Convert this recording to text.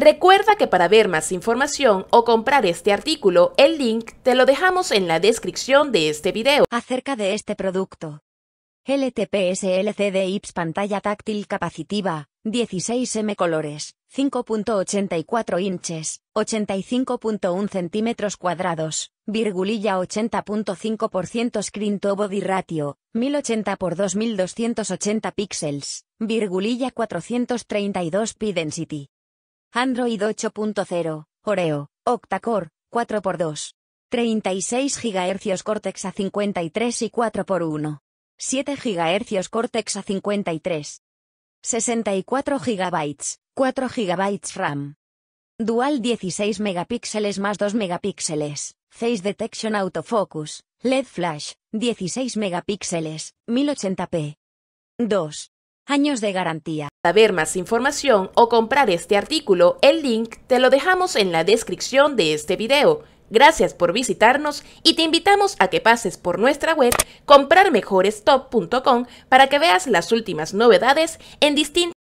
Recuerda que para ver más información o comprar este artículo, el link te lo dejamos en la descripción de este video. Acerca de este producto. LTPS LCD IPS pantalla táctil capacitiva, 16M colores, 5.84 inches, 85.1 centímetros cuadrados, virgulilla 80.5% screen to body ratio, 1080 x 2280 píxeles, virgulilla 432 p density. Android 8.0, Oreo, octa 4 4x2. 36 GHz Cortex A53 y 4x1. 7 GHz Cortex A53. 64 GB, 4 GB RAM. Dual 16 megapíxeles más 2 megapíxeles, Face Detection Autofocus, LED Flash, 16 megapíxeles, 1080p. 2 años de garantía. Para ver más información o comprar este artículo, el link te lo dejamos en la descripción de este video. Gracias por visitarnos y te invitamos a que pases por nuestra web comprarmejorestop.com para que veas las últimas novedades en distintos